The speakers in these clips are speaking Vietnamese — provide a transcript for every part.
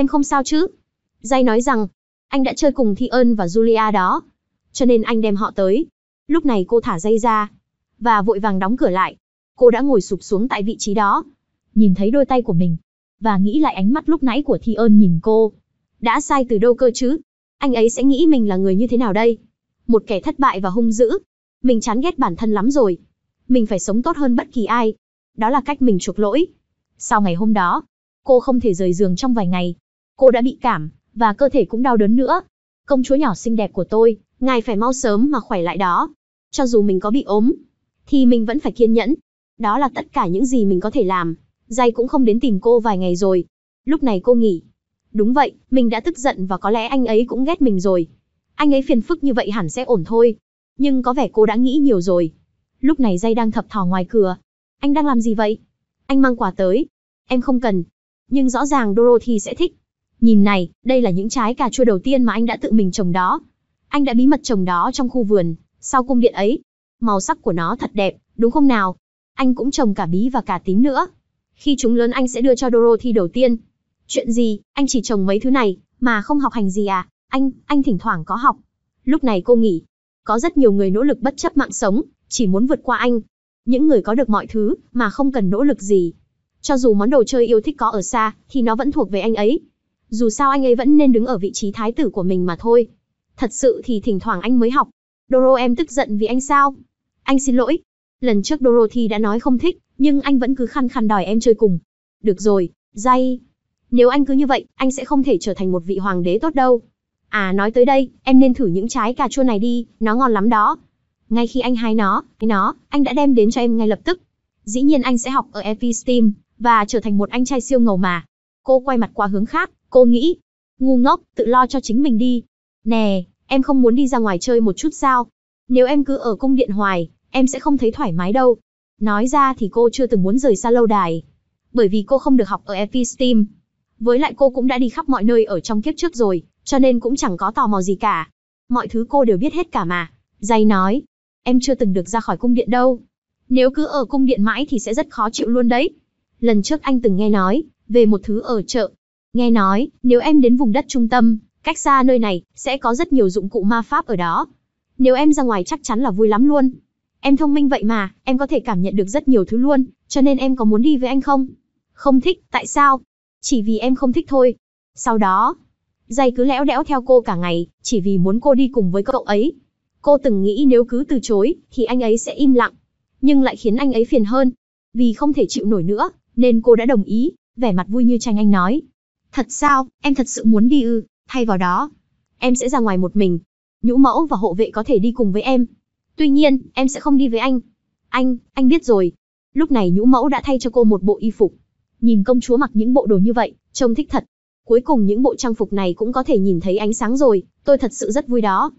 em không sao chứ? Jay nói rằng, anh đã chơi cùng Thi ơn và Julia đó, cho nên anh đem họ tới. Lúc này cô thả Jay ra, và vội vàng đóng cửa lại. Cô đã ngồi sụp xuống tại vị trí đó, nhìn thấy đôi tay của mình, và nghĩ lại ánh mắt lúc nãy của Thi ơn nhìn cô. Đã sai từ đâu cơ chứ? Anh ấy sẽ nghĩ mình là người như thế nào đây? Một kẻ thất bại và hung dữ. Mình chán ghét bản thân lắm rồi. Mình phải sống tốt hơn bất kỳ ai. Đó là cách mình chuộc lỗi. Sau ngày hôm đó, cô không thể rời giường trong vài ngày cô đã bị cảm, và cơ thể cũng đau đớn nữa. Công chúa nhỏ xinh đẹp của tôi, ngài phải mau sớm mà khỏe lại đó. Cho dù mình có bị ốm, thì mình vẫn phải kiên nhẫn. Đó là tất cả những gì mình có thể làm. Dây cũng không đến tìm cô vài ngày rồi. Lúc này cô nghỉ. Đúng vậy, mình đã tức giận và có lẽ anh ấy cũng ghét mình rồi. Anh ấy phiền phức như vậy hẳn sẽ ổn thôi. Nhưng có vẻ cô đã nghĩ nhiều rồi. Lúc này dây đang thập thò ngoài cửa. Anh đang làm gì vậy? Anh mang quà tới. Em không cần. Nhưng rõ ràng Dorothy sẽ thích. Nhìn này, đây là những trái cà chua đầu tiên mà anh đã tự mình trồng đó. Anh đã bí mật trồng đó trong khu vườn, sau cung điện ấy. Màu sắc của nó thật đẹp, đúng không nào? Anh cũng trồng cả bí và cà tím nữa. Khi chúng lớn anh sẽ đưa cho Dorothy đầu tiên. Chuyện gì, anh chỉ trồng mấy thứ này, mà không học hành gì à? Anh, anh thỉnh thoảng có học. Lúc này cô nghĩ, Có rất nhiều người nỗ lực bất chấp mạng sống, chỉ muốn vượt qua anh. Những người có được mọi thứ, mà không cần nỗ lực gì. Cho dù món đồ chơi yêu thích có ở xa, thì nó vẫn thuộc về anh ấy dù sao anh ấy vẫn nên đứng ở vị trí thái tử của mình mà thôi. Thật sự thì thỉnh thoảng anh mới học. Doro em tức giận vì anh sao? Anh xin lỗi. Lần trước Dorothy đã nói không thích, nhưng anh vẫn cứ khăn khăn đòi em chơi cùng. Được rồi, dây. Nếu anh cứ như vậy, anh sẽ không thể trở thành một vị hoàng đế tốt đâu. À nói tới đây, em nên thử những trái cà chua này đi, nó ngon lắm đó. Ngay khi anh hái nó, nó, anh đã đem đến cho em ngay lập tức. Dĩ nhiên anh sẽ học ở Epi Steam, và trở thành một anh trai siêu ngầu mà. Cô quay mặt qua hướng khác, cô nghĩ, ngu ngốc, tự lo cho chính mình đi. Nè, em không muốn đi ra ngoài chơi một chút sao? Nếu em cứ ở cung điện hoài, em sẽ không thấy thoải mái đâu. Nói ra thì cô chưa từng muốn rời xa lâu đài, bởi vì cô không được học ở FV Với lại cô cũng đã đi khắp mọi nơi ở trong kiếp trước rồi, cho nên cũng chẳng có tò mò gì cả. Mọi thứ cô đều biết hết cả mà. Dây nói, em chưa từng được ra khỏi cung điện đâu. Nếu cứ ở cung điện mãi thì sẽ rất khó chịu luôn đấy. Lần trước anh từng nghe nói, về một thứ ở chợ. Nghe nói, nếu em đến vùng đất trung tâm, cách xa nơi này, sẽ có rất nhiều dụng cụ ma pháp ở đó. Nếu em ra ngoài chắc chắn là vui lắm luôn. Em thông minh vậy mà, em có thể cảm nhận được rất nhiều thứ luôn, cho nên em có muốn đi với anh không? Không thích, tại sao? Chỉ vì em không thích thôi. Sau đó, dây cứ lẽo đẽo theo cô cả ngày, chỉ vì muốn cô đi cùng với cậu ấy. Cô từng nghĩ nếu cứ từ chối, thì anh ấy sẽ im lặng. Nhưng lại khiến anh ấy phiền hơn. Vì không thể chịu nổi nữa, nên cô đã đồng ý vẻ mặt vui như tranh anh nói. Thật sao, em thật sự muốn đi ư, thay vào đó, em sẽ ra ngoài một mình. Nhũ mẫu và hộ vệ có thể đi cùng với em. Tuy nhiên, em sẽ không đi với anh. Anh, anh biết rồi. Lúc này nhũ mẫu đã thay cho cô một bộ y phục. Nhìn công chúa mặc những bộ đồ như vậy, trông thích thật. Cuối cùng những bộ trang phục này cũng có thể nhìn thấy ánh sáng rồi, tôi thật sự rất vui đó.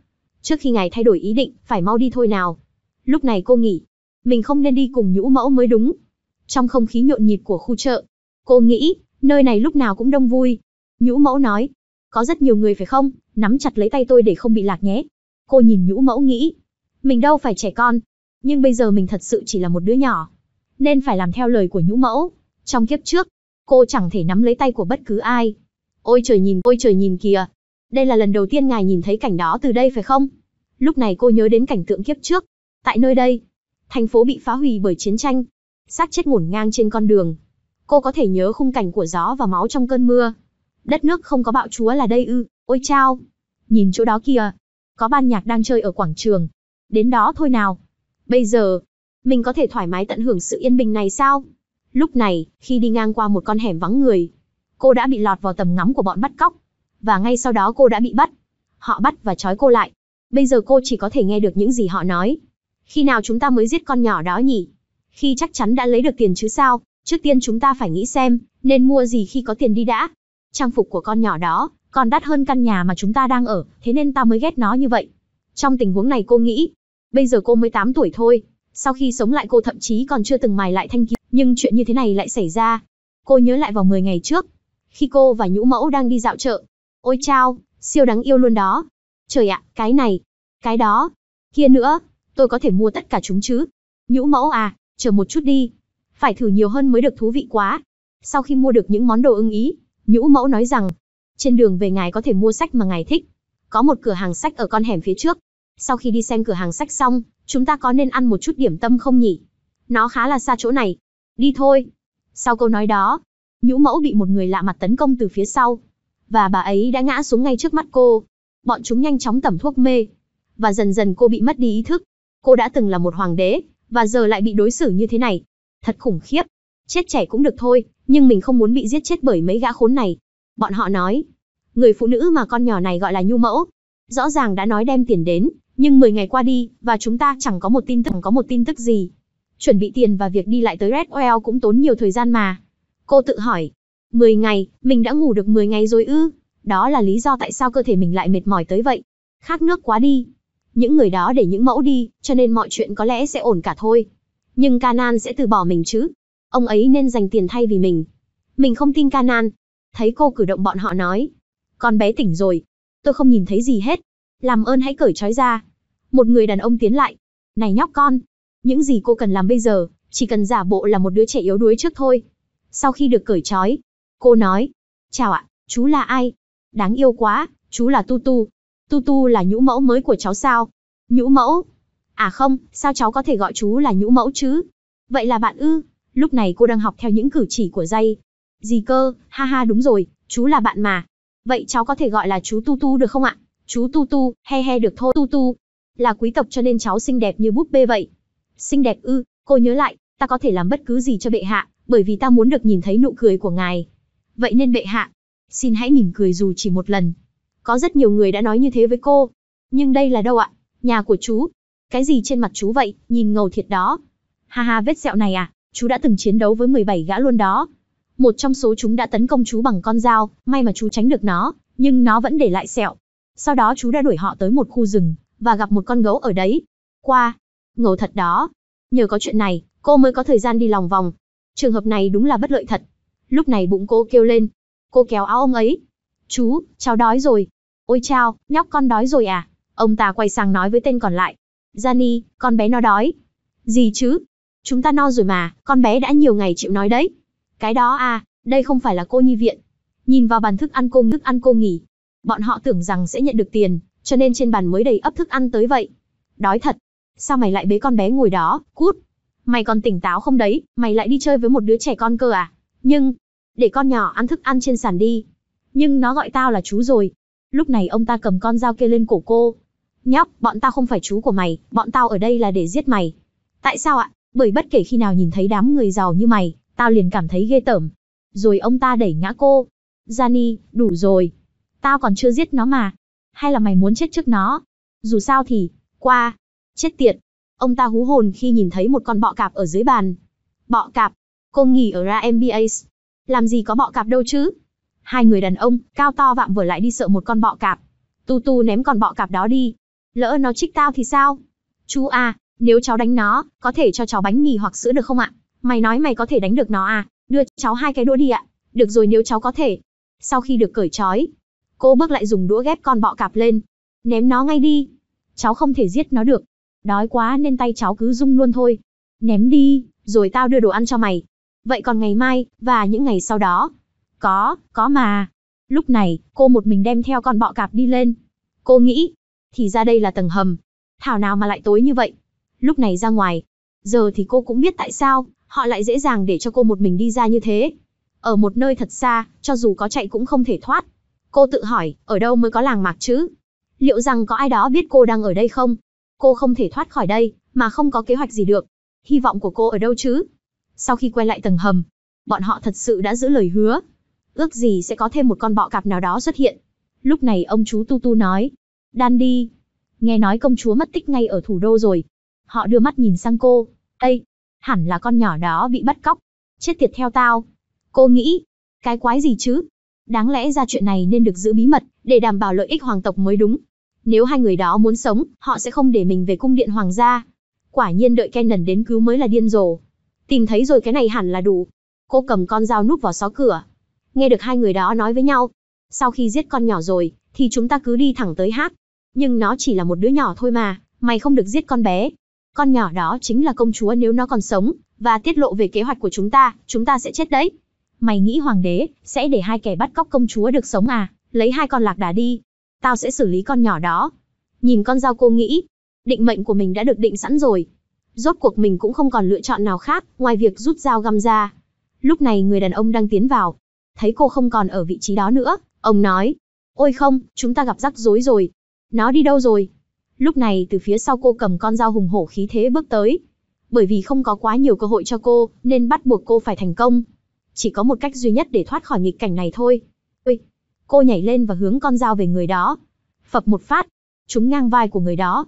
Trước khi ngài thay đổi ý định, phải mau đi thôi nào. Lúc này cô nghĩ, mình không nên đi cùng nhũ mẫu mới đúng. Trong không khí nhộn nhịp của khu chợ, Cô nghĩ, nơi này lúc nào cũng đông vui. Nhũ mẫu nói, có rất nhiều người phải không, nắm chặt lấy tay tôi để không bị lạc nhé. Cô nhìn nhũ mẫu nghĩ, mình đâu phải trẻ con, nhưng bây giờ mình thật sự chỉ là một đứa nhỏ, nên phải làm theo lời của nhũ mẫu. Trong kiếp trước, cô chẳng thể nắm lấy tay của bất cứ ai. Ôi trời nhìn, ôi trời nhìn kìa. Đây là lần đầu tiên ngài nhìn thấy cảnh đó từ đây phải không? Lúc này cô nhớ đến cảnh tượng kiếp trước. Tại nơi đây, thành phố bị phá hủy bởi chiến tranh. xác chết ngổn ngang trên con đường. Cô có thể nhớ khung cảnh của gió và máu trong cơn mưa. Đất nước không có bạo chúa là đây ư, ôi chao. Nhìn chỗ đó kìa, có ban nhạc đang chơi ở quảng trường. Đến đó thôi nào. Bây giờ, mình có thể thoải mái tận hưởng sự yên bình này sao? Lúc này, khi đi ngang qua một con hẻm vắng người, cô đã bị lọt vào tầm ngắm của bọn bắt cóc. Và ngay sau đó cô đã bị bắt. Họ bắt và trói cô lại. Bây giờ cô chỉ có thể nghe được những gì họ nói. Khi nào chúng ta mới giết con nhỏ đó nhỉ? Khi chắc chắn đã lấy được tiền chứ sao? Trước tiên chúng ta phải nghĩ xem, nên mua gì khi có tiền đi đã. Trang phục của con nhỏ đó, còn đắt hơn căn nhà mà chúng ta đang ở, thế nên ta mới ghét nó như vậy. Trong tình huống này cô nghĩ, bây giờ cô mới 8 tuổi thôi, sau khi sống lại cô thậm chí còn chưa từng mài lại thanh kiếm, nhưng chuyện như thế này lại xảy ra. Cô nhớ lại vào 10 ngày trước, khi cô và nhũ mẫu đang đi dạo chợ. Ôi chao, siêu đáng yêu luôn đó. Trời ạ, cái này, cái đó, kia nữa, tôi có thể mua tất cả chúng chứ. Nhũ mẫu à, chờ một chút đi, phải thử nhiều hơn mới được thú vị quá. Sau khi mua được những món đồ ưng ý, nhũ mẫu nói rằng, trên đường về ngài có thể mua sách mà ngài thích. Có một cửa hàng sách ở con hẻm phía trước. Sau khi đi xem cửa hàng sách xong, chúng ta có nên ăn một chút điểm tâm không nhỉ? Nó khá là xa chỗ này. Đi thôi. Sau câu nói đó, nhũ mẫu bị một người lạ mặt tấn công từ phía sau. Và bà ấy đã ngã xuống ngay trước mắt cô. Bọn chúng nhanh chóng tẩm thuốc mê. Và dần dần cô bị mất đi ý thức. Cô đã từng là một hoàng đế, và giờ lại bị đối xử như thế này. Thật khủng khiếp. Chết trẻ cũng được thôi, nhưng mình không muốn bị giết chết bởi mấy gã khốn này. Bọn họ nói, người phụ nữ mà con nhỏ này gọi là Nhu Mẫu. Rõ ràng đã nói đem tiền đến, nhưng 10 ngày qua đi, và chúng ta chẳng có một tin tức, có một tin tức gì. Chuẩn bị tiền và việc đi lại tới Red Oil cũng tốn nhiều thời gian mà. Cô tự hỏi, 10 ngày, mình đã ngủ được 10 ngày rồi ư? Đó là lý do tại sao cơ thể mình lại mệt mỏi tới vậy. Khát nước quá đi. Những người đó để những mẫu đi, cho nên mọi chuyện có lẽ sẽ ổn cả thôi. Nhưng Canaan sẽ từ bỏ mình chứ? Ông ấy nên dành tiền thay vì mình. Mình không tin Canaan. Thấy cô cử động bọn họ nói. Con bé tỉnh rồi. Tôi không nhìn thấy gì hết. Làm ơn hãy cởi trói ra. Một người đàn ông tiến lại. Này nhóc con. Những gì cô cần làm bây giờ, chỉ cần giả bộ là một đứa trẻ yếu đuối trước thôi. Sau khi được cởi trói, cô nói. Chào ạ, chú là ai? Đáng yêu quá, chú là Tu Tu. Tu Tu là nhũ mẫu mới của cháu sao? Nhũ mẫu, À không, sao cháu có thể gọi chú là nhũ mẫu chứ? Vậy là bạn ư? Lúc này cô đang học theo những cử chỉ của dây. Gì cơ, ha ha đúng rồi, chú là bạn mà. Vậy cháu có thể gọi là chú Tu Tu được không ạ? Chú Tu Tu, he he được thôi Tu Tu. Là quý tộc cho nên cháu xinh đẹp như búp bê vậy. Xinh đẹp ư, cô nhớ lại, ta có thể làm bất cứ gì cho bệ hạ, bởi vì ta muốn được nhìn thấy nụ cười của ngài. Vậy nên bệ hạ, xin hãy mỉm cười dù chỉ một lần. Có rất nhiều người đã nói như thế với cô. Nhưng đây là đâu ạ? Nhà của chú, cái gì trên mặt chú vậy, nhìn ngầu thiệt đó. Ha ha vết sẹo này à, chú đã từng chiến đấu với 17 gã luôn đó. Một trong số chúng đã tấn công chú bằng con dao, may mà chú tránh được nó, nhưng nó vẫn để lại sẹo. Sau đó chú đã đuổi họ tới một khu rừng, và gặp một con gấu ở đấy. Qua, ngầu thật đó. Nhờ có chuyện này, cô mới có thời gian đi lòng vòng. Trường hợp này đúng là bất lợi thật. Lúc này bụng cô kêu lên. Cô kéo áo ông ấy. Chú, cháu đói rồi. Ôi chao, nhóc con đói rồi à? Ông ta quay sang nói với tên còn lại. Jani, con bé nó đói. Gì chứ? Chúng ta no rồi mà, con bé đã nhiều ngày chịu nói đấy. Cái đó à, đây không phải là cô nhi viện. Nhìn vào bàn thức ăn cô thức ăn cô nghỉ. Bọn họ tưởng rằng sẽ nhận được tiền, cho nên trên bàn mới đầy ấp thức ăn tới vậy. Đói thật. Sao mày lại bế con bé ngồi đó, cút. Mày còn tỉnh táo không đấy, mày lại đi chơi với một đứa trẻ con cơ à? Nhưng, để con nhỏ ăn thức ăn trên sàn đi. Nhưng nó gọi tao là chú rồi. Lúc này ông ta cầm con dao kia lên cổ cô, nhóc, bọn tao không phải chú của mày, bọn tao ở đây là để giết mày. Tại sao ạ? Bởi bất kể khi nào nhìn thấy đám người giàu như mày, tao liền cảm thấy ghê tởm. Rồi ông ta đẩy ngã cô. Gianni, đủ rồi. Tao còn chưa giết nó mà. Hay là mày muốn chết trước nó? Dù sao thì, qua. Chết tiệt. Ông ta hú hồn khi nhìn thấy một con bọ cạp ở dưới bàn. Bọ cạp. Cô nghỉ ở ra MBAs. Làm gì có bọ cạp đâu chứ? Hai người đàn ông, cao to vạm vừa lại đi sợ một con bọ cạp. Tu tu ném con bọ cạp đó đi, lỡ nó trích tao thì sao? Chú à, nếu cháu đánh nó, có thể cho cháu bánh mì hoặc sữa được không ạ? Mày nói mày có thể đánh được nó à? Đưa cháu hai cái đũa đi ạ. Được rồi nếu cháu có thể. Sau khi được cởi trói, cô bước lại dùng đũa ghép con bọ cạp lên. Ném nó ngay đi. Cháu không thể giết nó được. Đói quá nên tay cháu cứ rung luôn thôi. Ném đi, rồi tao đưa đồ ăn cho mày. Vậy còn ngày mai, và những ngày sau đó? Có, có mà. Lúc này, cô một mình đem theo con bọ cạp đi lên. Cô nghĩ, thì ra đây là tầng hầm. Thảo nào mà lại tối như vậy. Lúc này ra ngoài. Giờ thì cô cũng biết tại sao, họ lại dễ dàng để cho cô một mình đi ra như thế. Ở một nơi thật xa, cho dù có chạy cũng không thể thoát. Cô tự hỏi, ở đâu mới có làng mạc chứ? Liệu rằng có ai đó biết cô đang ở đây không? Cô không thể thoát khỏi đây, mà không có kế hoạch gì được. Hy vọng của cô ở đâu chứ? Sau khi quay lại tầng hầm, bọn họ thật sự đã giữ lời hứa. Ước gì sẽ có thêm một con bọ cạp nào đó xuất hiện. Lúc này ông chú Tu Tu nói, Đan đi, Nghe nói công chúa mất tích ngay ở thủ đô rồi. Họ đưa mắt nhìn sang cô. Ây, hẳn là con nhỏ đó bị bắt cóc. Chết tiệt theo tao. Cô nghĩ, cái quái gì chứ? Đáng lẽ ra chuyện này nên được giữ bí mật, để đảm bảo lợi ích hoàng tộc mới đúng. Nếu hai người đó muốn sống, họ sẽ không để mình về cung điện hoàng gia. Quả nhiên đợi Kenan đến cứu mới là điên rồ. Tìm thấy rồi cái này hẳn là đủ. Cô cầm con dao núp vào xó cửa. Nghe được hai người đó nói với nhau. Sau khi giết con nhỏ rồi, thì chúng ta cứ đi thẳng tới hát. Nhưng nó chỉ là một đứa nhỏ thôi mà, mày không được giết con bé. Con nhỏ đó chính là công chúa nếu nó còn sống, và tiết lộ về kế hoạch của chúng ta, chúng ta sẽ chết đấy. Mày nghĩ hoàng đế, sẽ để hai kẻ bắt cóc công chúa được sống à, lấy hai con lạc đà đi. Tao sẽ xử lý con nhỏ đó. Nhìn con dao cô nghĩ, định mệnh của mình đã được định sẵn rồi. Rốt cuộc mình cũng không còn lựa chọn nào khác, ngoài việc rút dao găm ra. Lúc này người đàn ông đang tiến vào. Thấy cô không còn ở vị trí đó nữa, ông nói. Ôi không, chúng ta gặp rắc rối rồi, nó đi đâu rồi? Lúc này từ phía sau cô cầm con dao hùng hổ khí thế bước tới. Bởi vì không có quá nhiều cơ hội cho cô, nên bắt buộc cô phải thành công. Chỉ có một cách duy nhất để thoát khỏi nghịch cảnh này thôi. Ui! Cô nhảy lên và hướng con dao về người đó. Phập một phát, trúng ngang vai của người đó.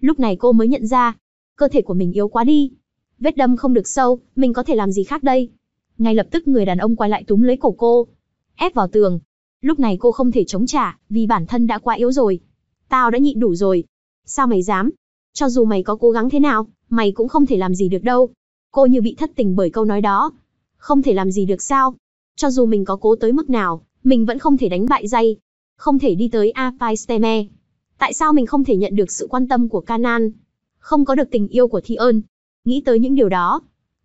Lúc này cô mới nhận ra, cơ thể của mình yếu quá đi. Vết đâm không được sâu, mình có thể làm gì khác đây? Ngay lập tức người đàn ông quay lại túm lấy cổ cô, ép vào tường. Lúc này cô không thể chống trả, vì bản thân đã quá yếu rồi. Tao đã nhịn đủ rồi. Sao mày dám? Cho dù mày có cố gắng thế nào, mày cũng không thể làm gì được đâu. Cô như bị thất tình bởi câu nói đó. Không thể làm gì được sao? Cho dù mình có cố tới mức nào, mình vẫn không thể đánh bại dây. Không thể đi tới Apaisteme. Tại sao mình không thể nhận được sự quan tâm của Canan? Không có được tình yêu của Thi ơn. Nghĩ tới những điều đó,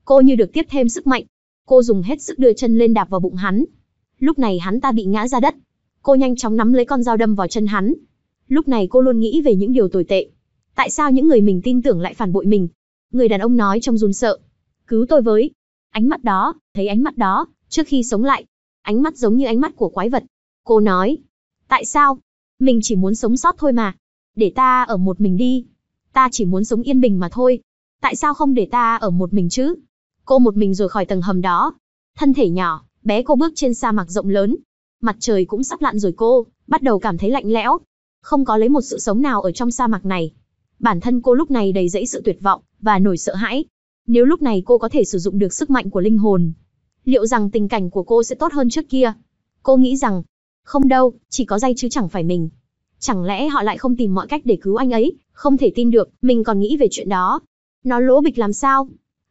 cô như được tiếp thêm sức mạnh. Cô dùng hết sức đưa chân lên đạp vào bụng hắn. Lúc này hắn ta bị ngã ra đất. Cô nhanh chóng nắm lấy con dao đâm vào chân hắn, Lúc này cô luôn nghĩ về những điều tồi tệ. Tại sao những người mình tin tưởng lại phản bội mình? Người đàn ông nói trong run sợ. Cứu tôi với. Ánh mắt đó, thấy ánh mắt đó, trước khi sống lại. Ánh mắt giống như ánh mắt của quái vật. Cô nói. Tại sao? Mình chỉ muốn sống sót thôi mà. Để ta ở một mình đi. Ta chỉ muốn sống yên bình mà thôi. Tại sao không để ta ở một mình chứ? Cô một mình rồi khỏi tầng hầm đó. Thân thể nhỏ, bé cô bước trên sa mạc rộng lớn. Mặt trời cũng sắp lặn rồi cô, bắt đầu cảm thấy lạnh lẽo không có lấy một sự sống nào ở trong sa mạc này. Bản thân cô lúc này đầy dẫy sự tuyệt vọng và nổi sợ hãi. Nếu lúc này cô có thể sử dụng được sức mạnh của linh hồn, liệu rằng tình cảnh của cô sẽ tốt hơn trước kia? Cô nghĩ rằng, không đâu, chỉ có dây chứ chẳng phải mình. Chẳng lẽ họ lại không tìm mọi cách để cứu anh ấy, không thể tin được, mình còn nghĩ về chuyện đó. Nó lỗ bịch làm sao?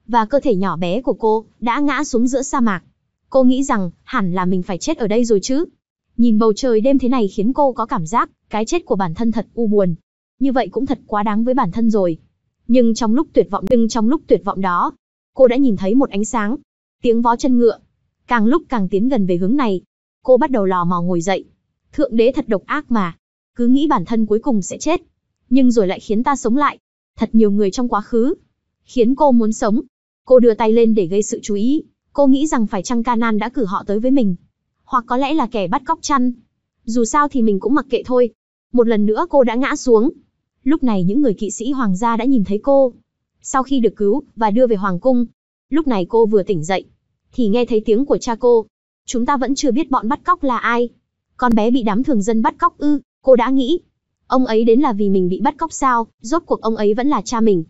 Và cơ thể nhỏ bé của cô đã ngã xuống giữa sa mạc. Cô nghĩ rằng, hẳn là mình phải chết ở đây rồi chứ. Nhìn bầu trời đêm thế này khiến cô có cảm giác cái chết của bản thân thật u buồn. Như vậy cũng thật quá đáng với bản thân rồi. Nhưng trong lúc tuyệt vọng nhưng trong lúc tuyệt vọng đó, cô đã nhìn thấy một ánh sáng, tiếng vó chân ngựa. Càng lúc càng tiến gần về hướng này, cô bắt đầu lò mò ngồi dậy. Thượng đế thật độc ác mà, cứ nghĩ bản thân cuối cùng sẽ chết, nhưng rồi lại khiến ta sống lại. Thật nhiều người trong quá khứ, khiến cô muốn sống. Cô đưa tay lên để gây sự chú ý, cô nghĩ rằng phải chăng Canan đã cử họ tới với mình, hoặc có lẽ là kẻ bắt cóc chăn. Dù sao thì mình cũng mặc kệ thôi, một lần nữa cô đã ngã xuống. Lúc này những người kỵ sĩ hoàng gia đã nhìn thấy cô. Sau khi được cứu và đưa về hoàng cung, lúc này cô vừa tỉnh dậy, thì nghe thấy tiếng của cha cô. Chúng ta vẫn chưa biết bọn bắt cóc là ai. Con bé bị đám thường dân bắt cóc ư, cô đã nghĩ. Ông ấy đến là vì mình bị bắt cóc sao, rốt cuộc ông ấy vẫn là cha mình.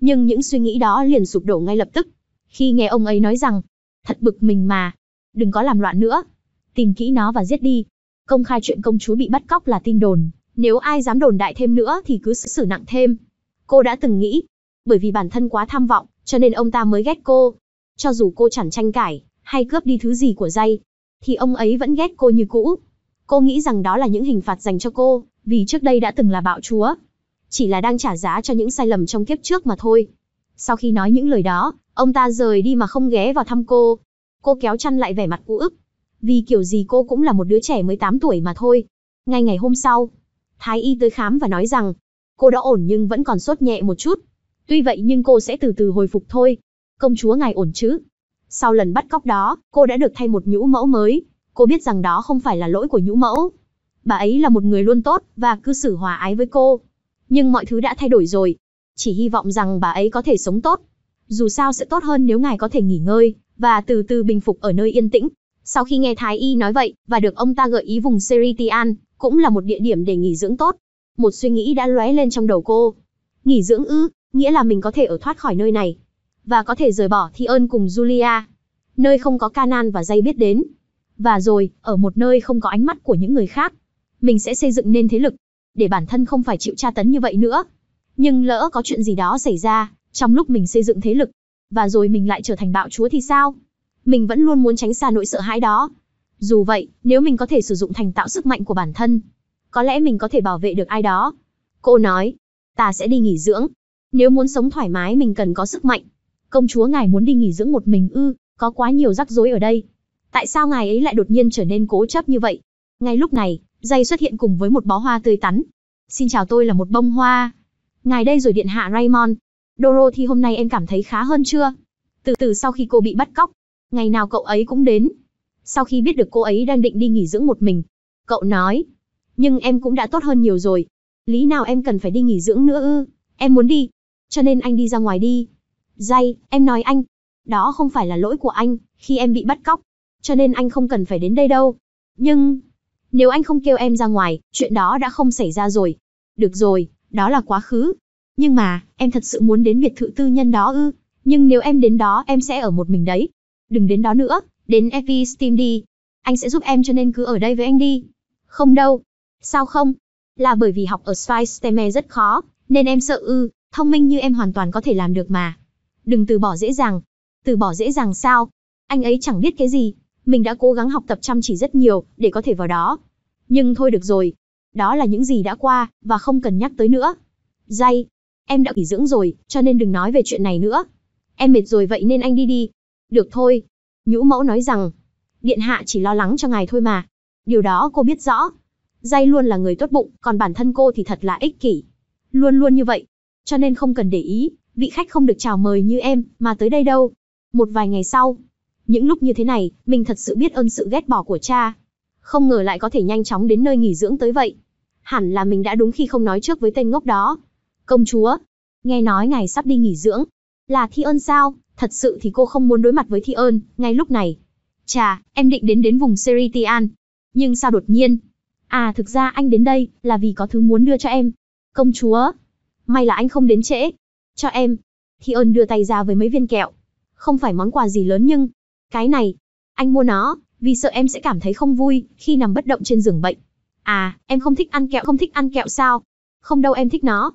Nhưng những suy nghĩ đó liền sụp đổ ngay lập tức. Khi nghe ông ấy nói rằng, thật bực mình mà, đừng có làm loạn nữa. Tìm kỹ nó và giết đi. Công khai chuyện công chúa bị bắt cóc là tin đồn, nếu ai dám đồn đại thêm nữa thì cứ xử nặng thêm. Cô đã từng nghĩ, bởi vì bản thân quá tham vọng, cho nên ông ta mới ghét cô. Cho dù cô chẳng tranh cãi, hay cướp đi thứ gì của dây, thì ông ấy vẫn ghét cô như cũ. Cô nghĩ rằng đó là những hình phạt dành cho cô, vì trước đây đã từng là bạo chúa. Chỉ là đang trả giá cho những sai lầm trong kiếp trước mà thôi. Sau khi nói những lời đó, ông ta rời đi mà không ghé vào thăm cô. Cô kéo chăn lại vẻ mặt u ức. Vì kiểu gì cô cũng là một đứa trẻ 18 tuổi mà thôi. Ngay ngày hôm sau, Thái y tới khám và nói rằng, cô đã ổn nhưng vẫn còn sốt nhẹ một chút. Tuy vậy nhưng cô sẽ từ từ hồi phục thôi. Công chúa ngài ổn chứ? Sau lần bắt cóc đó, cô đã được thay một nhũ mẫu mới. Cô biết rằng đó không phải là lỗi của nhũ mẫu. Bà ấy là một người luôn tốt và cư xử hòa ái với cô. Nhưng mọi thứ đã thay đổi rồi. Chỉ hy vọng rằng bà ấy có thể sống tốt. Dù sao sẽ tốt hơn nếu ngài có thể nghỉ ngơi và từ từ bình phục ở nơi yên tĩnh. Sau khi nghe Thái Y nói vậy và được ông ta gợi ý vùng Seritian, cũng là một địa điểm để nghỉ dưỡng tốt. Một suy nghĩ đã lóe lên trong đầu cô. Nghỉ dưỡng ư, nghĩa là mình có thể ở thoát khỏi nơi này, và có thể rời bỏ thi ơn cùng Julia, nơi không có Canan và dây biết đến. Và rồi, ở một nơi không có ánh mắt của những người khác, mình sẽ xây dựng nên thế lực, để bản thân không phải chịu tra tấn như vậy nữa. Nhưng lỡ có chuyện gì đó xảy ra, trong lúc mình xây dựng thế lực, và rồi mình lại trở thành bạo chúa thì sao? Mình vẫn luôn muốn tránh xa nỗi sợ hãi đó, dù vậy, nếu mình có thể sử dụng thành tạo sức mạnh của bản thân, có lẽ mình có thể bảo vệ được ai đó. Cô nói, ta sẽ đi nghỉ dưỡng. Nếu muốn sống thoải mái mình cần có sức mạnh. Công chúa ngài muốn đi nghỉ dưỡng một mình ư, có quá nhiều rắc rối ở đây. Tại sao ngài ấy lại đột nhiên trở nên cố chấp như vậy? Ngay lúc này, dây xuất hiện cùng với một bó hoa tươi tắn. Xin chào tôi là một bông hoa. Ngài đây rồi điện hạ Raymond. Dorothy hôm nay em cảm thấy khá hơn chưa? Từ từ sau khi cô bị bắt cóc, ngày nào cậu ấy cũng đến, sau khi biết được cô ấy đang định đi nghỉ dưỡng một mình, cậu nói, nhưng em cũng đã tốt hơn nhiều rồi. Lý nào em cần phải đi nghỉ dưỡng nữa ư, em muốn đi, cho nên anh đi ra ngoài đi. Dây, em nói anh, đó không phải là lỗi của anh, khi em bị bắt cóc, cho nên anh không cần phải đến đây đâu. Nhưng, nếu anh không kêu em ra ngoài, chuyện đó đã không xảy ra rồi. Được rồi, đó là quá khứ. Nhưng mà, em thật sự muốn đến biệt thự tư nhân đó ư. Nhưng nếu em đến đó, em sẽ ở một mình đấy. Đừng đến đó nữa, Đến FV Steam đi. Anh sẽ giúp em cho nên cứ ở đây với anh đi. Không đâu. Sao không? Là bởi vì học ở Spice Steme rất khó, nên em sợ ư, thông minh như em hoàn toàn có thể làm được mà. Đừng từ bỏ dễ dàng. Từ bỏ dễ dàng sao? Anh ấy chẳng biết cái gì. Mình đã cố gắng học tập chăm chỉ rất nhiều, để có thể vào đó. Nhưng thôi được rồi. Đó là những gì đã qua, và không cần nhắc tới nữa. Dây, em đã nghỉ dưỡng rồi, cho nên đừng nói về chuyện này nữa. Em mệt rồi vậy nên anh đi đi. Được thôi, Nhũ mẫu nói rằng, điện hạ chỉ lo lắng cho ngài thôi mà. Điều đó cô biết rõ. Dây luôn là người tốt bụng, còn bản thân cô thì thật là ích kỷ. Luôn luôn như vậy. Cho nên không cần để ý, vị khách không được chào mời như em, mà tới đây đâu. Một vài ngày sau, những lúc như thế này, mình thật sự biết ơn sự ghét bỏ của cha. Không ngờ lại có thể nhanh chóng đến nơi nghỉ dưỡng tới vậy. Hẳn là mình đã đúng khi không nói trước với tên ngốc đó. Công chúa, nghe nói ngài sắp đi nghỉ dưỡng, là Thi ơn sao? Thật sự thì cô không muốn đối mặt với Thi ơn, ngay lúc này. Chà, em định đến đến vùng Seritian. Nhưng sao đột nhiên? À thực ra anh đến đây là vì có thứ muốn đưa cho em. Công chúa, may là anh không đến trễ. Cho em. Thi ơn đưa tay ra với mấy viên kẹo. Không phải món quà gì lớn nhưng... Cái này, anh mua nó, vì sợ em sẽ cảm thấy không vui khi nằm bất động trên giường bệnh. À, em không thích ăn kẹo, không thích ăn kẹo sao? Không đâu em thích nó.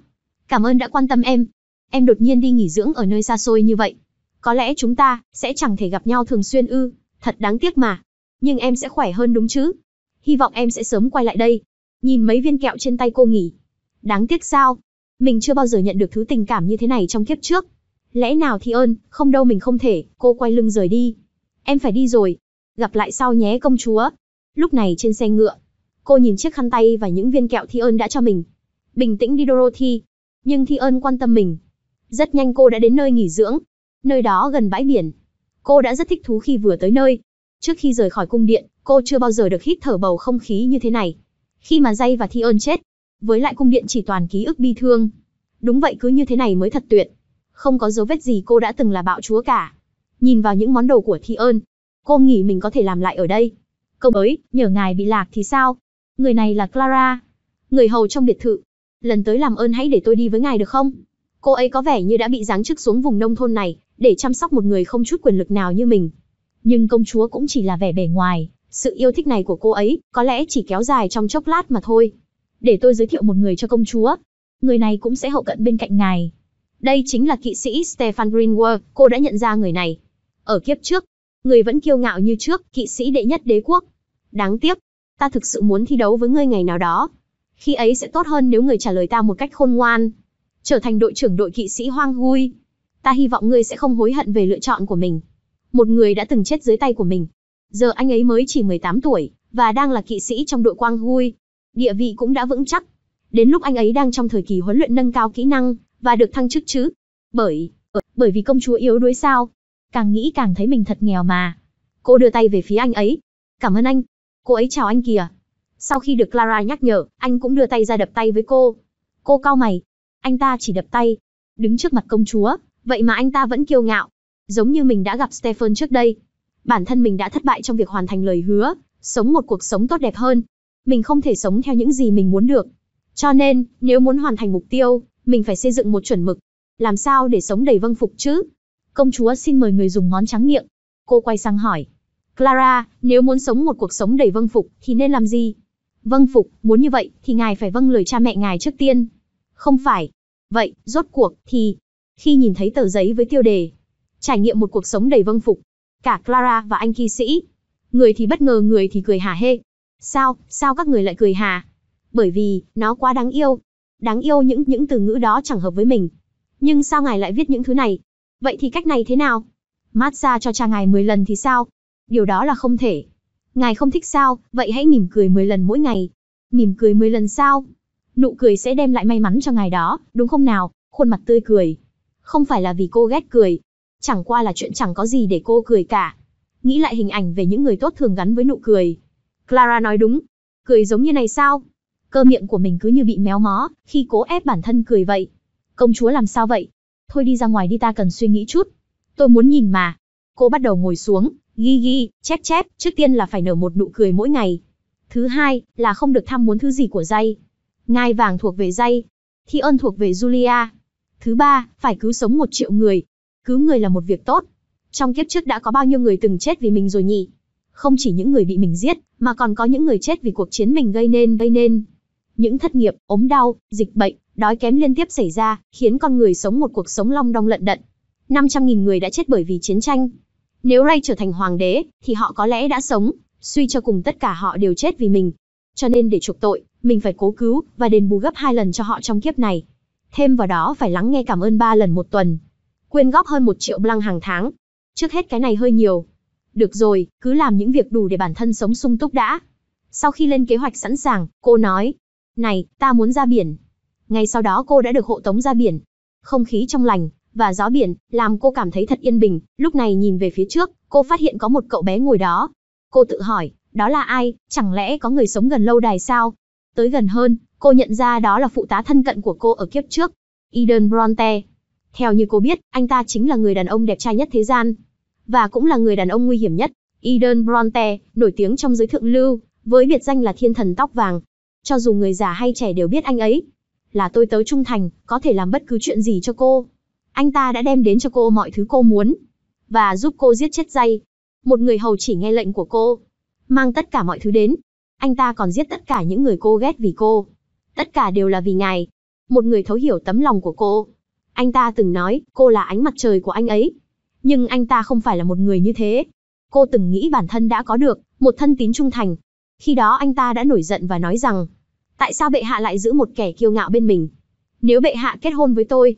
Cảm ơn đã quan tâm em em đột nhiên đi nghỉ dưỡng ở nơi xa xôi như vậy. Có lẽ chúng ta sẽ chẳng thể gặp nhau thường xuyên ư, thật đáng tiếc mà. Nhưng em sẽ khỏe hơn đúng chứ? Hy vọng em sẽ sớm quay lại đây. Nhìn mấy viên kẹo trên tay cô nghỉ. Đáng tiếc sao? Mình chưa bao giờ nhận được thứ tình cảm như thế này trong kiếp trước. Lẽ nào thì ơn, không đâu mình không thể, cô quay lưng rời đi. Em phải đi rồi. Gặp lại sau nhé công chúa. Lúc này trên xe ngựa, cô nhìn chiếc khăn tay và những viên kẹo thi ơn đã cho mình. Bình tĩnh đi Dorothy. Nhưng thi ơn quan tâm mình, rất nhanh cô đã đến nơi nghỉ dưỡng, nơi đó gần bãi biển. Cô đã rất thích thú khi vừa tới nơi. Trước khi rời khỏi cung điện, cô chưa bao giờ được hít thở bầu không khí như thế này. Khi mà Dây và Thi ơn chết, với lại cung điện chỉ toàn ký ức bi thương. Đúng vậy cứ như thế này mới thật tuyệt. Không có dấu vết gì cô đã từng là bạo chúa cả. Nhìn vào những món đồ của Thi ơn, cô nghĩ mình có thể làm lại ở đây. Công ấy, nhờ ngài bị lạc thì sao? Người này là Clara, người hầu trong biệt thự. Lần tới làm ơn hãy để tôi đi với ngài được không? Cô ấy có vẻ như đã bị giáng chức xuống vùng nông thôn này, để chăm sóc một người không chút quyền lực nào như mình. Nhưng công chúa cũng chỉ là vẻ bề ngoài, sự yêu thích này của cô ấy, có lẽ chỉ kéo dài trong chốc lát mà thôi. Để tôi giới thiệu một người cho công chúa. Người này cũng sẽ hậu cận bên cạnh ngài. Đây chính là kỵ sĩ Stefan Greenwood, cô đã nhận ra người này. Ở kiếp trước, người vẫn kiêu ngạo như trước, kỵ sĩ đệ nhất đế quốc. Đáng tiếc, ta thực sự muốn thi đấu với ngươi ngày nào đó. Khi ấy sẽ tốt hơn nếu người trả lời ta một cách khôn ngoan trở thành đội trưởng đội kỵ sĩ Hoang Hui. Ta hy vọng ngươi sẽ không hối hận về lựa chọn của mình. Một người đã từng chết dưới tay của mình. Giờ anh ấy mới chỉ 18 tuổi, và đang là kỵ sĩ trong đội Quang Hui. Địa vị cũng đã vững chắc. Đến lúc anh ấy đang trong thời kỳ huấn luyện nâng cao kỹ năng, và được thăng chức chứ. Bởi, ờ, bởi vì công chúa yếu đuối sao. Càng nghĩ càng thấy mình thật nghèo mà. Cô đưa tay về phía anh ấy. Cảm ơn anh. Cô ấy chào anh kìa. Sau khi được Clara nhắc nhở, anh cũng đưa tay ra đập tay với cô. Cô cao mày, anh ta chỉ đập tay, đứng trước mặt công chúa, vậy mà anh ta vẫn kiêu ngạo. Giống như mình đã gặp Stefan trước đây. Bản thân mình đã thất bại trong việc hoàn thành lời hứa, sống một cuộc sống tốt đẹp hơn. Mình không thể sống theo những gì mình muốn được. Cho nên, nếu muốn hoàn thành mục tiêu, mình phải xây dựng một chuẩn mực. Làm sao để sống đầy vâng phục chứ? Công chúa xin mời người dùng ngón trắng miệng. Cô quay sang hỏi. Clara, nếu muốn sống một cuộc sống đầy vâng phục thì nên làm gì? Vâng phục, muốn như vậy thì ngài phải vâng lời cha mẹ ngài trước tiên, không phải. Vậy, rốt cuộc, thì... Khi nhìn thấy tờ giấy với tiêu đề, trải nghiệm một cuộc sống đầy vâng phục, cả Clara và anh kỵ sĩ. Người thì bất ngờ người thì cười hả hê. Sao, sao các người lại cười hả? Bởi vì, nó quá đáng yêu. Đáng yêu những những từ ngữ đó chẳng hợp với mình. Nhưng sao ngài lại viết những thứ này? Vậy thì cách này thế nào? Mát xa cho cha ngài 10 lần thì sao? Điều đó là không thể. Ngài không thích sao, vậy hãy mỉm cười 10 lần mỗi ngày. Mỉm cười 10 lần sao? nụ cười sẽ đem lại may mắn cho ngài đó, đúng không nào? Khuôn mặt tươi cười. Không phải là vì cô ghét cười, chẳng qua là chuyện chẳng có gì để cô cười cả. Nghĩ lại hình ảnh về những người tốt thường gắn với nụ cười. Clara nói đúng, cười giống như này sao? Cơ miệng của mình cứ như bị méo mó, khi cố ép bản thân cười vậy. Công chúa làm sao vậy? Thôi đi ra ngoài đi ta cần suy nghĩ chút. Tôi muốn nhìn mà. Cô bắt đầu ngồi xuống, ghi ghi, chép chép, trước tiên là phải nở một nụ cười mỗi ngày. Thứ hai, là không được tham muốn thứ gì của dây ngai vàng thuộc về dây, thi ân thuộc về Julia. Thứ ba, phải cứu sống một triệu người. Cứu người là một việc tốt. Trong kiếp trước đã có bao nhiêu người từng chết vì mình rồi nhỉ? Không chỉ những người bị mình giết, mà còn có những người chết vì cuộc chiến mình gây nên, gây nên. Những thất nghiệp, ốm đau, dịch bệnh, đói kém liên tiếp xảy ra, khiến con người sống một cuộc sống long đong lận đận. 500.000 người đã chết bởi vì chiến tranh. Nếu Ray trở thành hoàng đế, thì họ có lẽ đã sống, suy cho cùng tất cả họ đều chết vì mình, cho nên để chuộc tội, mình phải cố cứu và đền bù gấp hai lần cho họ trong kiếp này. Thêm vào đó phải lắng nghe cảm ơn ba lần một tuần. Quyên góp hơn một triệu blang hàng tháng. Trước hết cái này hơi nhiều. Được rồi, cứ làm những việc đủ để bản thân sống sung túc đã. Sau khi lên kế hoạch sẵn sàng, cô nói, này, ta muốn ra biển. Ngay sau đó cô đã được hộ tống ra biển. Không khí trong lành, và gió biển, làm cô cảm thấy thật yên bình. Lúc này nhìn về phía trước, cô phát hiện có một cậu bé ngồi đó. Cô tự hỏi, đó là ai? Chẳng lẽ có người sống gần lâu đài sao? Tới gần hơn, cô nhận ra đó là phụ tá thân cận của cô ở kiếp trước, Eden Bronte. Theo như cô biết, anh ta chính là người đàn ông đẹp trai nhất thế gian, và cũng là người đàn ông nguy hiểm nhất. Eden Bronte, nổi tiếng trong giới thượng lưu, với biệt danh là thiên thần tóc vàng. Cho dù người già hay trẻ đều biết anh ấy. Là tôi tớ trung thành, có thể làm bất cứ chuyện gì cho cô. Anh ta đã đem đến cho cô mọi thứ cô muốn. Và giúp cô giết chết dây. Một người hầu chỉ nghe lệnh của cô, mang tất cả mọi thứ đến. Anh ta còn giết tất cả những người cô ghét vì cô. Tất cả đều là vì ngài. Một người thấu hiểu tấm lòng của cô. Anh ta từng nói, cô là ánh mặt trời của anh ấy. Nhưng anh ta không phải là một người như thế. Cô từng nghĩ bản thân đã có được, một thân tín trung thành. Khi đó anh ta đã nổi giận và nói rằng, tại sao bệ hạ lại giữ một kẻ kiêu ngạo bên mình? Nếu bệ hạ kết hôn với tôi,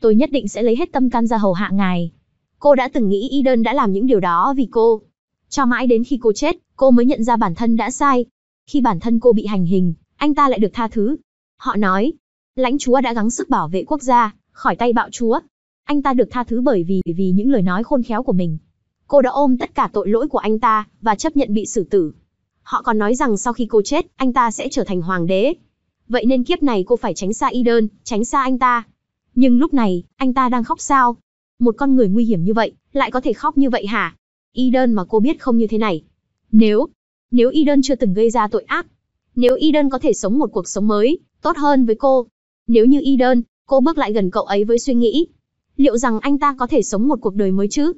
tôi nhất định sẽ lấy hết tâm can ra hầu hạ ngài. Cô đã từng nghĩ y đơn đã làm những điều đó vì cô. Cho mãi đến khi cô chết, cô mới nhận ra bản thân đã sai. Khi bản thân cô bị hành hình, anh ta lại được tha thứ. Họ nói, lãnh chúa đã gắng sức bảo vệ quốc gia, khỏi tay bạo chúa. Anh ta được tha thứ bởi vì vì những lời nói khôn khéo của mình. Cô đã ôm tất cả tội lỗi của anh ta và chấp nhận bị xử tử. Họ còn nói rằng sau khi cô chết, anh ta sẽ trở thành hoàng đế. Vậy nên kiếp này cô phải tránh xa y đơn, tránh xa anh ta. Nhưng lúc này, anh ta đang khóc sao? Một con người nguy hiểm như vậy, lại có thể khóc như vậy hả? Y đơn mà cô biết không như thế này, nếu, nếu y chưa từng gây ra tội ác, nếu y có thể sống một cuộc sống mới, tốt hơn với cô. Nếu như y cô bước lại gần cậu ấy với suy nghĩ, liệu rằng anh ta có thể sống một cuộc đời mới chứ?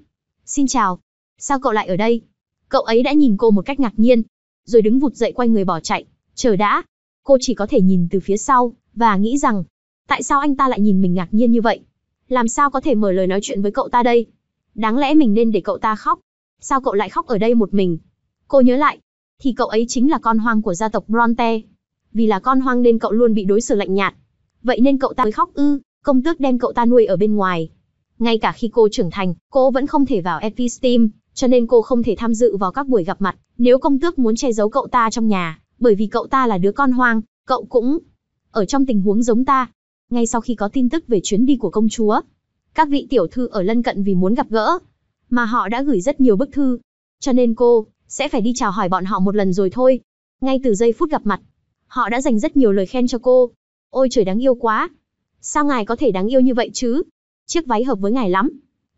Xin chào, sao cậu lại ở đây? Cậu ấy đã nhìn cô một cách ngạc nhiên, rồi đứng vụt dậy quay người bỏ chạy, chờ đã. Cô chỉ có thể nhìn từ phía sau, và nghĩ rằng, tại sao anh ta lại nhìn mình ngạc nhiên như vậy? Làm sao có thể mở lời nói chuyện với cậu ta đây? Đáng lẽ mình nên để cậu ta khóc. Sao cậu lại khóc ở đây một mình? Cô nhớ lại, thì cậu ấy chính là con hoang của gia tộc Bronte. Vì là con hoang nên cậu luôn bị đối xử lạnh nhạt. Vậy nên cậu ta mới khóc ư, công tước đem cậu ta nuôi ở bên ngoài. Ngay cả khi cô trưởng thành, cô vẫn không thể vào Episteme, cho nên cô không thể tham dự vào các buổi gặp mặt. Nếu công tước muốn che giấu cậu ta trong nhà, bởi vì cậu ta là đứa con hoang, cậu cũng ở trong tình huống giống ta. Ngay sau khi có tin tức về chuyến đi của công chúa, các vị tiểu thư ở lân cận vì muốn gặp gỡ, mà họ đã gửi rất nhiều bức thư. Cho nên cô sẽ phải đi chào hỏi bọn họ một lần rồi thôi. Ngay từ giây phút gặp mặt, họ đã dành rất nhiều lời khen cho cô. Ôi trời đáng yêu quá. Sao ngài có thể đáng yêu như vậy chứ? Chiếc váy hợp với ngài lắm.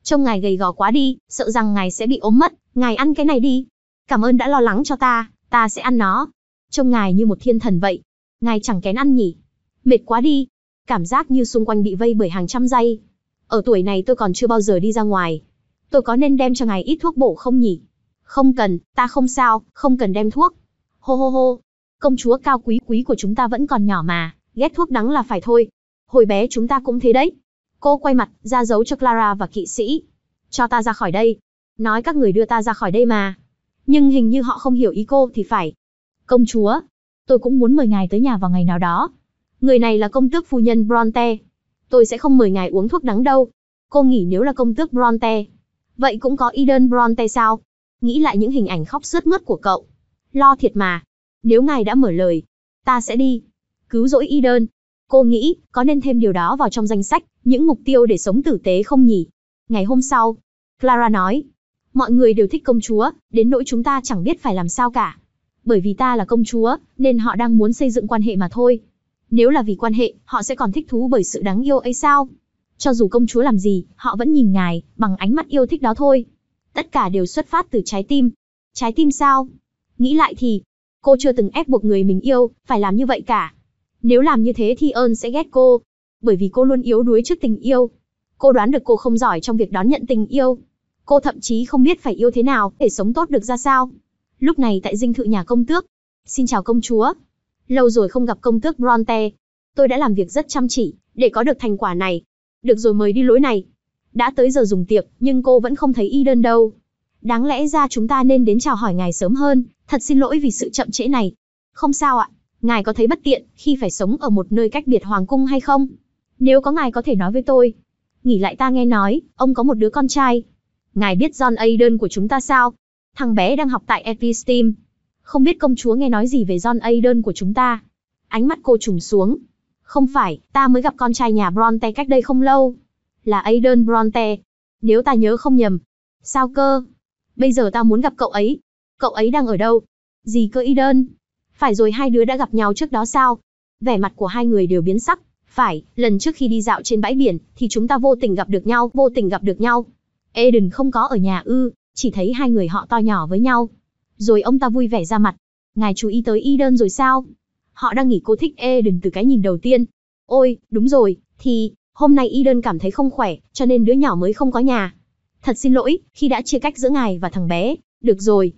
Trông ngài gầy gò quá đi, sợ rằng ngài sẽ bị ốm mất. Ngài ăn cái này đi. Cảm ơn đã lo lắng cho ta, ta sẽ ăn nó. Trông ngài như một thiên thần vậy. Ngài chẳng kén ăn nhỉ. Mệt quá đi. Cảm giác như xung quanh bị vây bởi hàng trăm dây. Ở tuổi này tôi còn chưa bao giờ đi ra ngoài. Tôi có nên đem cho ngài ít thuốc bổ không nhỉ? Không cần, ta không sao, không cần đem thuốc. Hô hô hô, công chúa cao quý quý của chúng ta vẫn còn nhỏ mà, ghét thuốc đắng là phải thôi. Hồi bé chúng ta cũng thế đấy. Cô quay mặt, ra dấu cho Clara và kỵ sĩ. Cho ta ra khỏi đây. Nói các người đưa ta ra khỏi đây mà. Nhưng hình như họ không hiểu ý cô thì phải. Công chúa, tôi cũng muốn mời ngài tới nhà vào ngày nào đó. Người này là công tước phu nhân Bronte. Tôi sẽ không mời ngài uống thuốc đắng đâu. Cô nghĩ nếu là công tước Bronte, vậy cũng có y đơn Bronte sao? nghĩ lại những hình ảnh khóc sướt mướt của cậu. Lo thiệt mà. Nếu ngài đã mở lời, ta sẽ đi. Cứu rỗi y đơn. Cô nghĩ, có nên thêm điều đó vào trong danh sách, những mục tiêu để sống tử tế không nhỉ? Ngày hôm sau, Clara nói, mọi người đều thích công chúa, đến nỗi chúng ta chẳng biết phải làm sao cả. Bởi vì ta là công chúa, nên họ đang muốn xây dựng quan hệ mà thôi. Nếu là vì quan hệ, họ sẽ còn thích thú bởi sự đáng yêu ấy sao? Cho dù công chúa làm gì, họ vẫn nhìn ngài, bằng ánh mắt yêu thích đó thôi tất cả đều xuất phát từ trái tim. Trái tim sao? Nghĩ lại thì, cô chưa từng ép buộc người mình yêu, phải làm như vậy cả. Nếu làm như thế thì ơn sẽ ghét cô, bởi vì cô luôn yếu đuối trước tình yêu. Cô đoán được cô không giỏi trong việc đón nhận tình yêu. Cô thậm chí không biết phải yêu thế nào để sống tốt được ra sao. Lúc này tại dinh thự nhà công tước. Xin chào công chúa. Lâu rồi không gặp công tước Bronte. Tôi đã làm việc rất chăm chỉ, để có được thành quả này. Được rồi mời đi lối này. Đã tới giờ dùng tiệc, nhưng cô vẫn không thấy y đơn đâu. Đáng lẽ ra chúng ta nên đến chào hỏi ngài sớm hơn, thật xin lỗi vì sự chậm trễ này. Không sao ạ, ngài có thấy bất tiện khi phải sống ở một nơi cách biệt hoàng cung hay không? Nếu có ngài có thể nói với tôi. Nghỉ lại ta nghe nói, ông có một đứa con trai. Ngài biết John Aiden của chúng ta sao? Thằng bé đang học tại Episteam. Không biết công chúa nghe nói gì về John Aiden của chúng ta. Ánh mắt cô trùng xuống. Không phải, ta mới gặp con trai nhà Bronte cách đây không lâu là Aiden Bronte. Nếu ta nhớ không nhầm. Sao cơ? Bây giờ ta muốn gặp cậu ấy. Cậu ấy đang ở đâu? Gì cơ Aiden? Phải rồi hai đứa đã gặp nhau trước đó sao? Vẻ mặt của hai người đều biến sắc. Phải, lần trước khi đi dạo trên bãi biển, thì chúng ta vô tình gặp được nhau, vô tình gặp được nhau. Aiden không có ở nhà ư, chỉ thấy hai người họ to nhỏ với nhau. Rồi ông ta vui vẻ ra mặt. Ngài chú ý tới Eden rồi sao? Họ đang nghĩ cô thích Eden từ cái nhìn đầu tiên. Ôi, đúng rồi, thì, hôm nay y đơn cảm thấy không khỏe, cho nên đứa nhỏ mới không có nhà. Thật xin lỗi, khi đã chia cách giữa ngài và thằng bé, được rồi.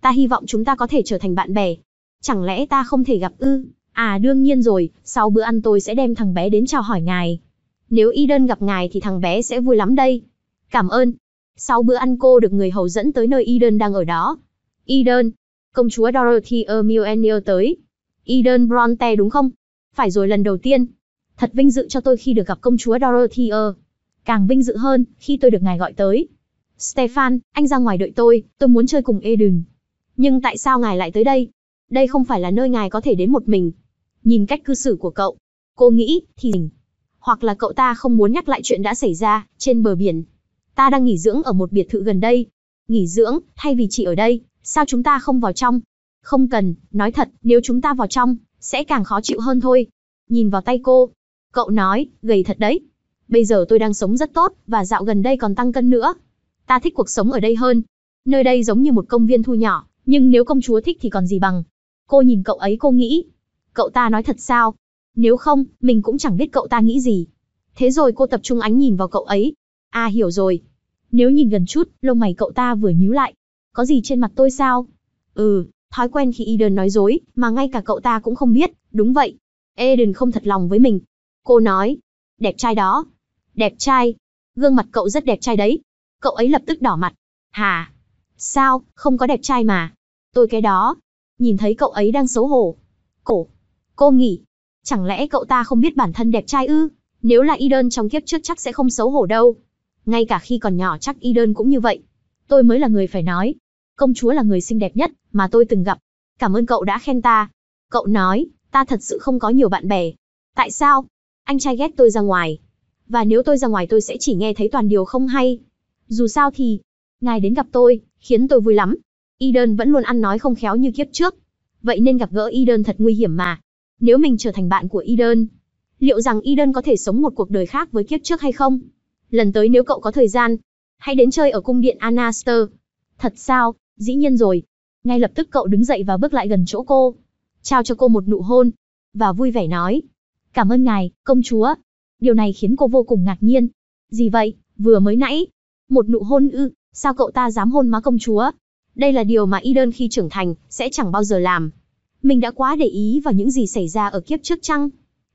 Ta hy vọng chúng ta có thể trở thành bạn bè. Chẳng lẽ ta không thể gặp ư? À đương nhiên rồi, sau bữa ăn tôi sẽ đem thằng bé đến chào hỏi ngài. Nếu y đơn gặp ngài thì thằng bé sẽ vui lắm đây. Cảm ơn. Sau bữa ăn cô được người hầu dẫn tới nơi y đơn đang ở đó. Y đơn, công chúa Dorothy Ermione tới. Y đơn Bronte đúng không? Phải rồi lần đầu tiên, Thật vinh dự cho tôi khi được gặp công chúa Dorothea. Càng vinh dự hơn, khi tôi được ngài gọi tới. Stefan, anh ra ngoài đợi tôi, tôi muốn chơi cùng Eden. Nhưng tại sao ngài lại tới đây? Đây không phải là nơi ngài có thể đến một mình. Nhìn cách cư xử của cậu, cô nghĩ, thì Hoặc là cậu ta không muốn nhắc lại chuyện đã xảy ra, trên bờ biển. Ta đang nghỉ dưỡng ở một biệt thự gần đây. Nghỉ dưỡng, thay vì chỉ ở đây, sao chúng ta không vào trong? Không cần, nói thật, nếu chúng ta vào trong, sẽ càng khó chịu hơn thôi. Nhìn vào tay cô, Cậu nói, gầy thật đấy. Bây giờ tôi đang sống rất tốt, và dạo gần đây còn tăng cân nữa. Ta thích cuộc sống ở đây hơn. Nơi đây giống như một công viên thu nhỏ, nhưng nếu công chúa thích thì còn gì bằng. Cô nhìn cậu ấy cô nghĩ. Cậu ta nói thật sao? Nếu không, mình cũng chẳng biết cậu ta nghĩ gì. Thế rồi cô tập trung ánh nhìn vào cậu ấy. À hiểu rồi. Nếu nhìn gần chút, lông mày cậu ta vừa nhíu lại. Có gì trên mặt tôi sao? Ừ, thói quen khi Eden nói dối, mà ngay cả cậu ta cũng không biết, đúng vậy. Eden không thật lòng với mình, Cô nói, đẹp trai đó, đẹp trai, gương mặt cậu rất đẹp trai đấy. Cậu ấy lập tức đỏ mặt. Hà, sao, không có đẹp trai mà. Tôi cái đó, nhìn thấy cậu ấy đang xấu hổ. Cổ, cô nghỉ, chẳng lẽ cậu ta không biết bản thân đẹp trai ư? Nếu là y đơn trong kiếp trước chắc sẽ không xấu hổ đâu. Ngay cả khi còn nhỏ chắc y đơn cũng như vậy. Tôi mới là người phải nói. Công chúa là người xinh đẹp nhất mà tôi từng gặp. Cảm ơn cậu đã khen ta. Cậu nói, ta thật sự không có nhiều bạn bè. Tại sao? anh trai ghét tôi ra ngoài. Và nếu tôi ra ngoài tôi sẽ chỉ nghe thấy toàn điều không hay. Dù sao thì, ngài đến gặp tôi, khiến tôi vui lắm. Eden vẫn luôn ăn nói không khéo như kiếp trước. Vậy nên gặp gỡ Eden thật nguy hiểm mà. Nếu mình trở thành bạn của Eden, liệu rằng Eden có thể sống một cuộc đời khác với kiếp trước hay không? Lần tới nếu cậu có thời gian, hãy đến chơi ở cung điện Anaster. Thật sao? Dĩ nhiên rồi. Ngay lập tức cậu đứng dậy và bước lại gần chỗ cô, trao cho cô một nụ hôn, và vui vẻ nói, Cảm ơn ngài, công chúa. Điều này khiến cô vô cùng ngạc nhiên. Gì vậy, vừa mới nãy? Một nụ hôn ư, sao cậu ta dám hôn má công chúa? Đây là điều mà y đơn khi trưởng thành, sẽ chẳng bao giờ làm. Mình đã quá để ý vào những gì xảy ra ở kiếp trước chăng?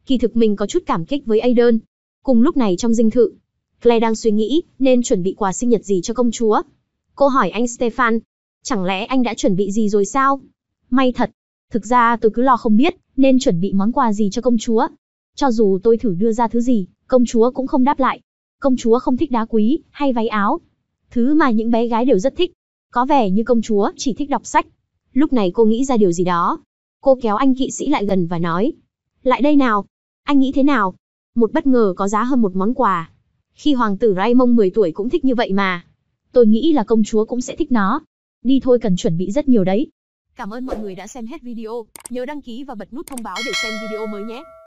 Kỳ thực mình có chút cảm kích với Aiden. Cùng lúc này trong dinh thự, Claire đang suy nghĩ nên chuẩn bị quà sinh nhật gì cho công chúa. Cô hỏi anh Stefan, chẳng lẽ anh đã chuẩn bị gì rồi sao? May thật, thực ra tôi cứ lo không biết nên chuẩn bị món quà gì cho công chúa, cho dù tôi thử đưa ra thứ gì, công chúa cũng không đáp lại. Công chúa không thích đá quý, hay váy áo. Thứ mà những bé gái đều rất thích. Có vẻ như công chúa chỉ thích đọc sách. Lúc này cô nghĩ ra điều gì đó. Cô kéo anh kỵ sĩ lại gần và nói. Lại đây nào. Anh nghĩ thế nào? Một bất ngờ có giá hơn một món quà. Khi hoàng tử Raymond 10 tuổi cũng thích như vậy mà. Tôi nghĩ là công chúa cũng sẽ thích nó. Đi thôi cần chuẩn bị rất nhiều đấy. Cảm ơn mọi người đã xem hết video. Nhớ đăng ký và bật nút thông báo để xem video mới nhé.